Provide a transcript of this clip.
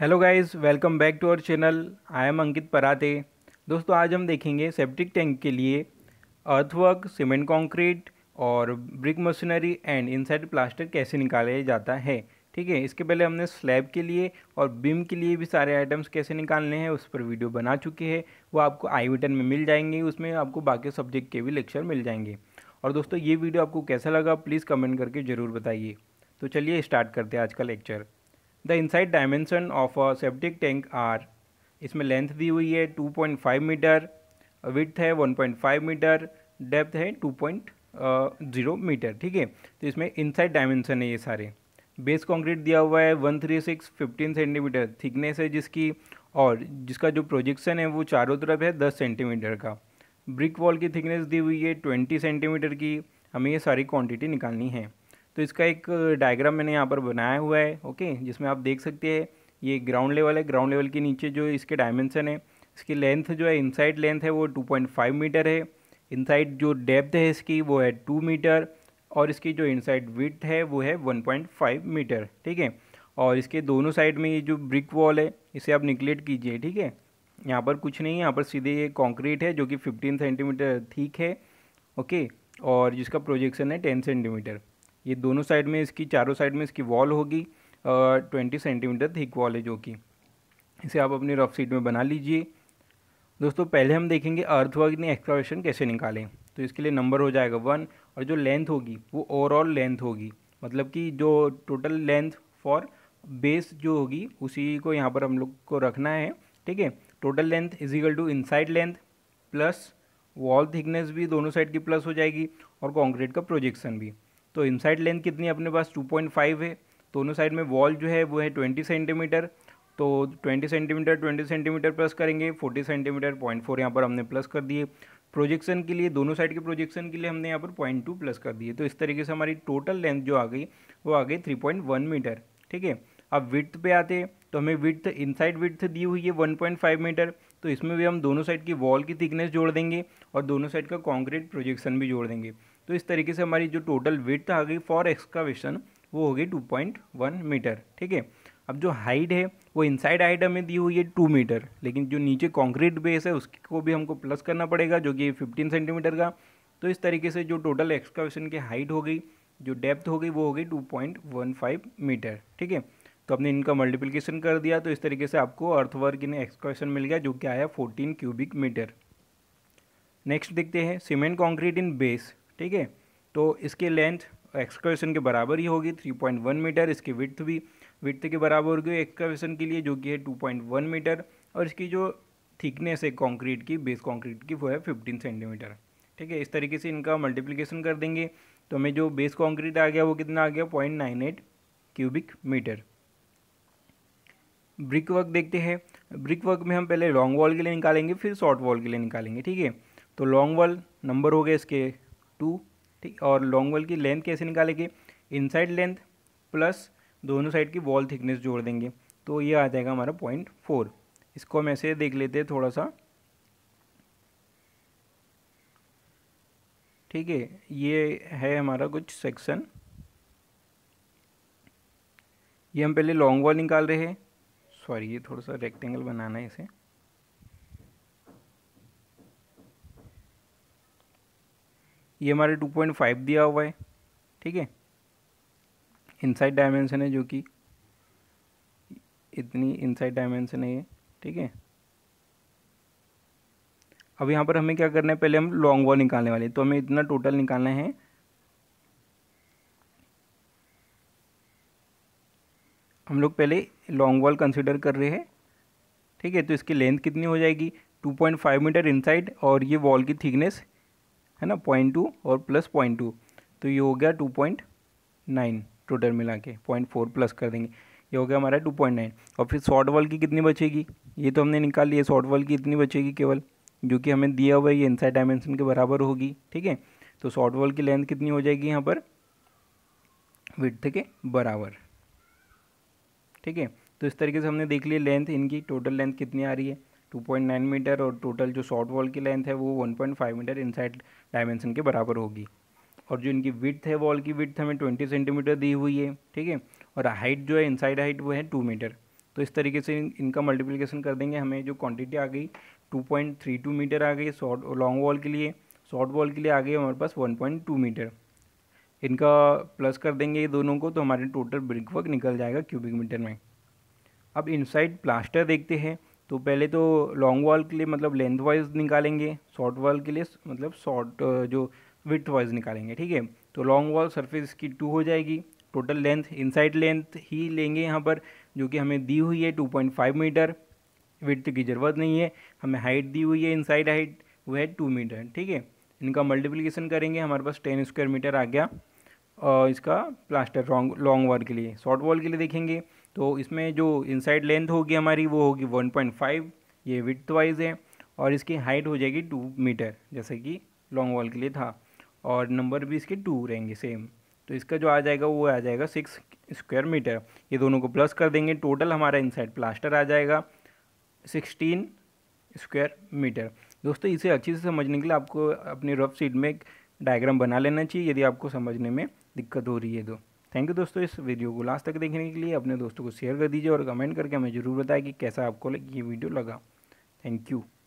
hello guys welcome back to our channel I am Ankit Parate दोस्तों आज हम देखेंगे सेप्टिक टैंक के लिए अर्थवर्क सीमेंट कंक्रीट और brick masonry and inside plaster कैसे निकाला जाता है ठीक है इसके पहले हमने स्लैब के लिए और बीम के लिए भी सारे आइटम्स कैसे निकालने हैं उस पर वीडियो बना चुके हैं वो आपको आई बटन में मिल जाएंगे उसमें आपको बाकी सब्जेक्ट के भी लेक्चर मिल जाएंगे और दोस्तों ये वीडियो आपको कैसा लगा प्लीज़ कमेंट करके ज़रूर बताइए तो चलिए स्टार्ट करते हैं आज का lecture the inside dimension of a septic tank are इसमें लेंथ दी हुई है 2.5 मीटर विथ है 1.5 मीटर डेप्थ है 2.0 मीटर ठीक है तो इसमें इनसाइड डायमेंसन है ये सारे बेस कंक्रीट दिया हुआ है 136 फिफ्टीन सेंटीमीटर थिकनेस है जिसकी और जिसका जो प्रोजेक्शन है वो चारों तरफ है 10 सेंटीमीटर का ब्रिक वॉल की थिकनेस दी हुई है 20 सेंटीमीटर की हमें ये सारी क्वांटिटी निकालनी है तो इसका एक डायग्राम मैंने यहाँ पर बनाया हुआ है ओके जिसमें आप देख सकते हैं ये ग्राउंड लेवल है ग्राउंड लेवल के नीचे जो इसके डायमेंसन है इसकी लेंथ जो है इनसाइड लेंथ है वो 2.5 मीटर है इनसाइड जो डेप्थ है इसकी वो है 2 मीटर और इसकी जो इनसाइड विथ है वो है 1.5 मीटर ठीक है और इसके दोनों साइड में ये जो ब्रिक वॉल है इसे आप निकलेट कीजिए ठीक है यहाँ पर कुछ नहीं है यहाँ पर सीधे ये कॉन्क्रीट है जो कि फिफ्टीन सेंटीमीटर ठीक है ओके और जिसका प्रोजेक्शन है टेन सेंटीमीटर ये दोनों साइड में इसकी चारों साइड में इसकी वॉल होगी ट्वेंटी सेंटीमीटर थिक वॉल है जो कि इसे आप अपनी रफ सीट में बना लीजिए दोस्तों पहले हम देखेंगे अर्थवर्क ने एक्सकावेशन कैसे निकालें तो इसके लिए नंबर हो जाएगा वन और जो लेंथ होगी वो ओवरऑल लेंथ होगी मतलब कि जो टोटल लेंथ फॉर बेस जो होगी उसी को यहाँ पर हम लोग को रखना है ठीक है total length equal to inside length plus wall thickness भी दोनों साइड की प्लस हो जाएगी और कॉन्क्रीट का प्रोजेक्शन भी तो इनसाइड लेंथ कितनी अपने पास 2.5 है दोनों साइड में वॉल जो है वो है 20 सेंटीमीटर तो 20 सेंटीमीटर 20 सेंटीमीटर प्लस करेंगे 40 सेंटीमीटर पॉइंट फोर यहाँ पर हमने प्लस कर दिए प्रोजेक्शन के लिए दोनों साइड के प्रोजेक्शन के लिए हमने यहाँ पर पॉइंट टू प्लस कर दिए तो इस तरीके से हमारी टोटल लेंथ जो आ गई वो आ गई थ्री पॉइंट वन मीटर ठीक है अब विथ पे आते तो हमें विथ इनसाइड विथ दी हुई है वन पॉइंट फाइव मीटर तो इसमें भी हम दोनों साइड की वॉल की थिकनेस जोड़ देंगे और दोनों साइड का कॉन्क्रीट प्रोजेक्शन भी जोड़ देंगे तो इस तरीके से हमारी जो टोटल विथ आ गई फॉर एक्सकावेशन वो होगी टू पॉइंट वन मीटर ठीक है अब जो हाइट है वो इनसाइड हाइट हमें दी हुई है टू मीटर लेकिन जो नीचे कॉन्क्रीट बेस है उसको भी हमको प्लस करना पड़ेगा जो कि फिफ्टीन सेंटीमीटर का तो इस तरीके से जो टोटल एक्सकावेशन की हाइट हो गई जो डेप्थ हो गई वो हो गई two point one five metre ठीक है तो आपने इनका मल्टीप्लिकेशन कर दिया तो इस तरीके से आपको अर्थवर्क इन एक्सकर्शन मिल गया जो कि आया फोर्टीन क्यूबिक मीटर नेक्स्ट देखते हैं सीमेंट कॉन्क्रीट इन बेस ठीक है तो इसके लेंथ एक्सकर्शन के बराबर ही होगी थ्री पॉइंट वन मीटर इसकी विथ भी विथ के बराबर होगी एक्सकर्शन के लिए जो कि है टू पॉइंट वन मीटर और इसकी जो थिकनेस है कॉन्क्रीट की बेस कॉन्क्रीट की वो है फिफ्टीन सेंटीमीटर ठीक है इस तरीके से इनका मल्टीप्लिकेशन कर देंगे तो हमें जो बेस कॉन्क्रीट आ गया वो कितना आ गया point nine eight cubic metre brick work देखते हैं ब्रिक वर्क में हम पहले लॉन्ग वॉल के लिए निकालेंगे फिर शॉर्ट वॉल के लिए निकालेंगे ठीक है तो लॉन्ग वॉल नंबर हो गए इसके टू ठीक और लॉन्ग वॉल की लेंथ कैसे निकालेंगे इनसाइड लेंथ प्लस दोनों साइड की वॉल थिकनेस जोड़ देंगे तो ये आ जाएगा हमारा पॉइंट फोर इसको हम ऐसे देख लेते हैं थोड़ा सा ठीक है ये है हमारा कुछ सेक्शन ये हम पहले लॉन्ग वॉल निकाल रहे हैं सॉरी ये थोड़ा सा रेक्टेंगल बनाना है इसे ये हमारे 2.5 दिया हुआ है ठीक है इनसाइड डायमेंशन है जो कि इतनी इनसाइड डायमेंशन है ये ठीक है अब यहाँ पर हमें क्या करना है पहले हम लॉन्ग वॉल निकालने वाले हैं तो हमें इतना टोटल निकालना है हम लोग पहले लॉन्ग वॉल कंसिडर कर रहे हैं ठीक है तो इसकी लेंथ कितनी हो जाएगी 2.5 मीटर इनसाइड और ये वॉल की थिकनेस है ना पॉइंट टू और प्लस पॉइंट टू तो ये हो गया टू पॉइंट नाइन टोटल मिला के पॉइंट फोर प्लस कर देंगे ये हो गया हमारा टू पॉइंट नाइन और फिर शॉर्ट वॉल की कितनी बचेगी ये तो हमने निकाल लिया शॉर्ट वॉल की इतनी बचेगी केवल जो कि हमें दिया हुआ है ये इनसाइड डायमेंशन के बराबर होगी ठीक है तो शॉर्ट वॉल की लेंथ कितनी हो जाएगी यहाँ पर विथ के बराबर ठीक है तो इस तरीके से हमने देख लिया लेंथ इनकी टोटल लेंथ कितनी आ रही है 2.9 मीटर और टोटल जो शॉर्ट वॉल की लेंथ है वो 1.5 मीटर इनसाइड डायमेंशन के बराबर होगी और जो इनकी विथ है वॉल की विथ हमें 20 सेंटीमीटर दी हुई है ठीक है और हाइट जो है इनसाइड हाइट वो है टू मीटर तो इस तरीके से इनका मल्टीप्लिकेशन कर देंगे हमें जो क्वांटिटी आ गई टू मीटर आ गई शॉर्ट लॉन्ग वॉल के लिए शॉर्ट वॉल के लिए आ गई हमारे पास वन मीटर इनका प्लस कर देंगे ये दोनों को तो हमारे टोटल ब्रिक वर्क निकल जाएगा क्यूबिक मीटर में अब इनसाइड प्लास्टर देखते हैं तो पहले तो लॉन्ग वॉल के लिए मतलब लेंथ वाइज निकालेंगे शॉर्ट वॉल के लिए मतलब शॉर्ट जो विथ वाइज निकालेंगे ठीक है तो लॉन्ग वॉल सरफेस की टू हो जाएगी टोटल लेंथ इनसाइड लेंथ ही लेंगे यहाँ पर जो कि हमें दी हुई है two point five metre width की ज़रूरत नहीं है हमें हाइट दी हुई है इनसाइड हाइट वो है टू मीटर ठीक है इनका मल्टीप्लिकेशन करेंगे हमारे पास टेन स्क्वायर मीटर आ गया और इसका प्लास्टर लॉन्ग लॉन्ग वॉल के लिए शॉर्ट वॉल के लिए देखेंगे तो इसमें जो इनसाइड लेंथ होगी हमारी वो होगी वन पॉइंट फाइव ये विथ वाइज है और इसकी हाइट हो जाएगी टू मीटर जैसे कि लॉन्ग वॉल के लिए था और नंबर भी इसके टू रहेंगे सेम तो इसका जो आ जाएगा वो आ जाएगा सिक्स स्क्वायर मीटर ये दोनों को प्लस कर देंगे टोटल हमारा इनसाइड प्लास्टर आ जाएगा सिक्सटीन स्क्वायर मीटर दोस्तों इसे अच्छे से समझने के लिए आपको अपनी रफ सीट में एक डायग्राम बना लेना चाहिए यदि आपको समझने में दिक्कत हो रही है तो थैंक यू दोस्तों इस वीडियो को लास्ट तक देखने के लिए अपने दोस्तों को शेयर कर दीजिए और कमेंट करके हमें ज़रूर बताएं कि कैसा आपको ये वीडियो लगा थैंक यू